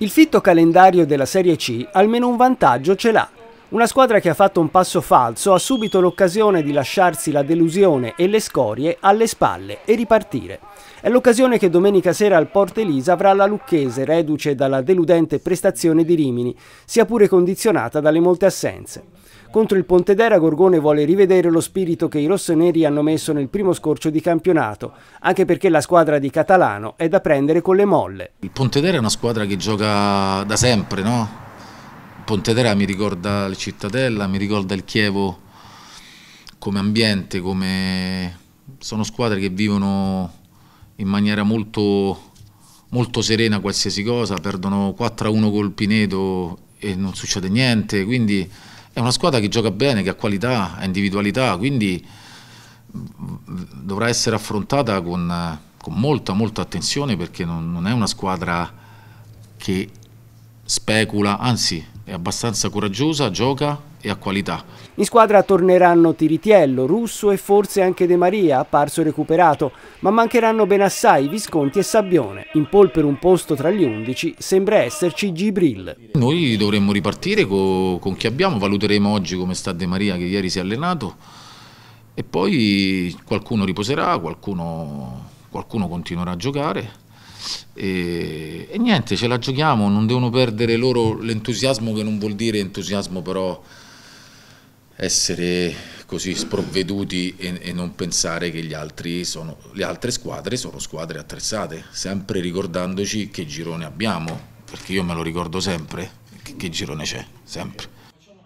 Il fitto calendario della Serie C almeno un vantaggio ce l'ha. Una squadra che ha fatto un passo falso ha subito l'occasione di lasciarsi la delusione e le scorie alle spalle e ripartire. È l'occasione che domenica sera al Porto Elisa avrà la Lucchese, reduce dalla deludente prestazione di Rimini, sia pure condizionata dalle molte assenze. Contro il Pontedera Gorgone vuole rivedere lo spirito che i rossoneri hanno messo nel primo scorcio di campionato, anche perché la squadra di Catalano è da prendere con le molle. Il Pontedera è una squadra che gioca da sempre, no? Il Pontedera mi ricorda il Cittadella, mi ricorda il Chievo come ambiente, come... sono squadre che vivono in maniera molto, molto serena qualsiasi cosa, perdono 4-1 col Pinedo e non succede niente, quindi è una squadra che gioca bene, che ha qualità, ha individualità, quindi dovrà essere affrontata con, con molta, molta attenzione perché non, non è una squadra che specula, anzi è abbastanza coraggiosa, gioca e ha qualità. In squadra torneranno Tiritiello, Russo e forse anche De Maria, apparso recuperato, ma mancheranno ben assai Visconti e Sabbione. In pol per un posto tra gli 11 sembra esserci Gibril. Noi dovremmo ripartire co con chi abbiamo, valuteremo oggi come sta De Maria che ieri si è allenato e poi qualcuno riposerà, qualcuno, qualcuno continuerà a giocare. E, e, niente, ce la giochiamo, non devono perdere loro l'entusiasmo che non vuol dire entusiasmo però essere così sprovveduti e, e non pensare che sono, le altre squadre sono squadre attrezzate, sempre ricordandoci che girone abbiamo, perché io me lo ricordo sempre, che, che girone c'è, sempre.